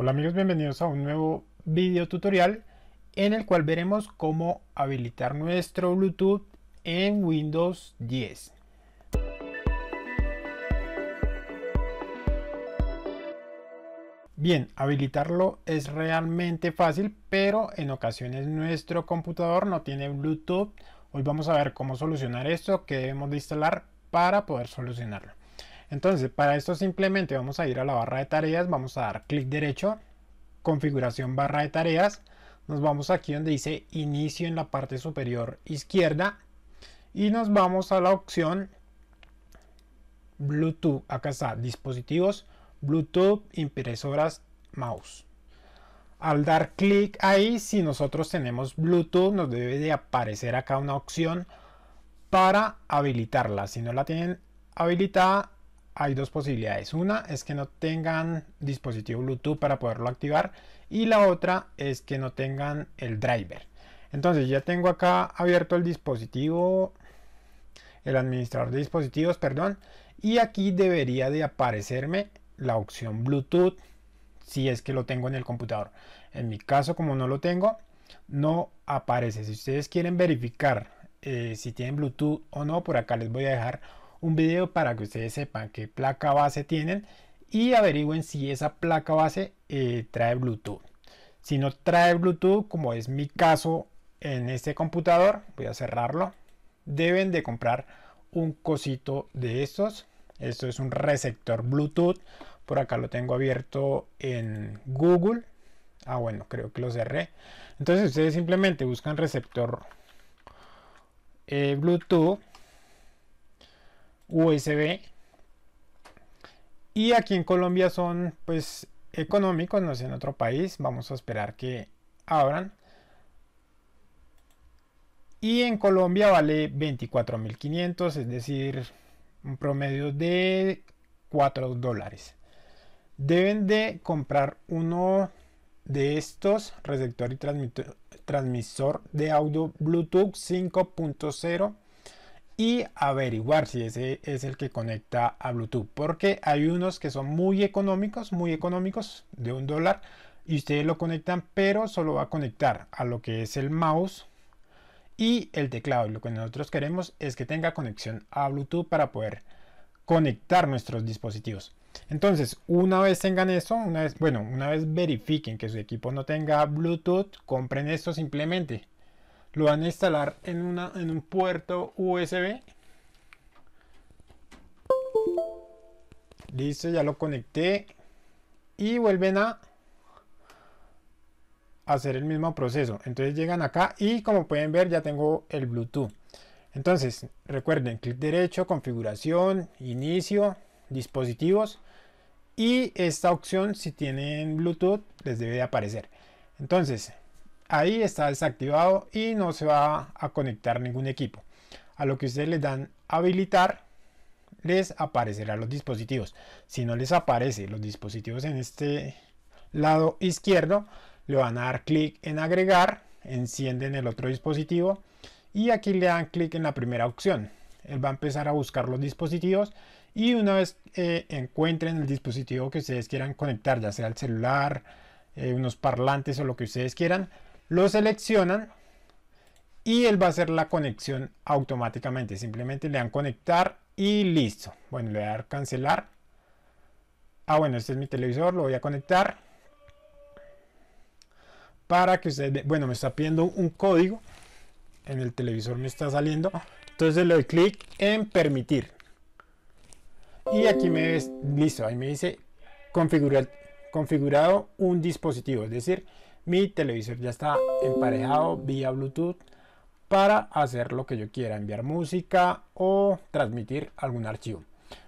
Hola amigos, bienvenidos a un nuevo video tutorial en el cual veremos cómo habilitar nuestro Bluetooth en Windows 10. Bien, habilitarlo es realmente fácil, pero en ocasiones nuestro computador no tiene Bluetooth. Hoy vamos a ver cómo solucionar esto, qué debemos de instalar para poder solucionarlo. Entonces, para esto simplemente vamos a ir a la barra de tareas, vamos a dar clic derecho, configuración barra de tareas, nos vamos aquí donde dice inicio en la parte superior izquierda y nos vamos a la opción Bluetooth, acá está, dispositivos, Bluetooth, impresoras, mouse. Al dar clic ahí, si nosotros tenemos Bluetooth, nos debe de aparecer acá una opción para habilitarla. Si no la tienen habilitada, hay dos posibilidades. Una es que no tengan dispositivo Bluetooth para poderlo activar y la otra es que no tengan el driver. Entonces ya tengo acá abierto el dispositivo, el administrador de dispositivos, perdón, y aquí debería de aparecerme la opción Bluetooth si es que lo tengo en el computador. En mi caso, como no lo tengo, no aparece. Si ustedes quieren verificar eh, si tienen Bluetooth o no, por acá les voy a dejar un video para que ustedes sepan qué placa base tienen y averigüen si esa placa base eh, trae Bluetooth. Si no trae Bluetooth, como es mi caso en este computador, voy a cerrarlo, deben de comprar un cosito de estos. Esto es un receptor Bluetooth. Por acá lo tengo abierto en Google. Ah, bueno, creo que lo cerré. Entonces ustedes simplemente buscan receptor eh, Bluetooth USB. Y aquí en Colombia son pues económicos, no sé en otro país. Vamos a esperar que abran. Y en Colombia vale 24.500, es decir, un promedio de 4 dólares. Deben de comprar uno de estos, receptor y transmisor de audio Bluetooth 5.0 y averiguar si ese es el que conecta a Bluetooth. Porque hay unos que son muy económicos, muy económicos, de un dólar. Y ustedes lo conectan, pero solo va a conectar a lo que es el mouse y el teclado. Y lo que nosotros queremos es que tenga conexión a Bluetooth para poder conectar nuestros dispositivos. Entonces, una vez tengan eso, una vez, bueno, una vez verifiquen que su equipo no tenga Bluetooth, compren esto simplemente lo van a instalar en, en un puerto USB. Listo, ya lo conecté. Y vuelven a hacer el mismo proceso. Entonces llegan acá y como pueden ver ya tengo el Bluetooth. Entonces recuerden, clic derecho, configuración, inicio, dispositivos. Y esta opción si tienen Bluetooth les debe de aparecer. Entonces ahí está desactivado y no se va a conectar ningún equipo. A lo que ustedes le dan habilitar, les aparecerán los dispositivos. Si no les aparece los dispositivos en este lado izquierdo, le van a dar clic en agregar, encienden el otro dispositivo y aquí le dan clic en la primera opción. Él va a empezar a buscar los dispositivos y una vez eh, encuentren el dispositivo que ustedes quieran conectar, ya sea el celular, eh, unos parlantes o lo que ustedes quieran, lo seleccionan y él va a hacer la conexión automáticamente. Simplemente le dan conectar y listo. Bueno, le voy a dar cancelar. Ah, bueno, este es mi televisor, lo voy a conectar. Para que ustedes... Bueno, me está pidiendo un código. En el televisor me está saliendo. Entonces le doy clic en permitir. Y aquí me dice, Listo, ahí me dice configurar, configurado un dispositivo. Es decir, mi televisor ya está emparejado vía Bluetooth para hacer lo que yo quiera, enviar música o transmitir algún archivo.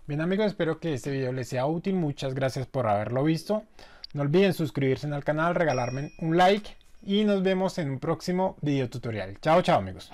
Bien amigos, espero que este video les sea útil. Muchas gracias por haberlo visto. No olviden suscribirse al canal, regalarme un like y nos vemos en un próximo video tutorial. Chao, chao amigos.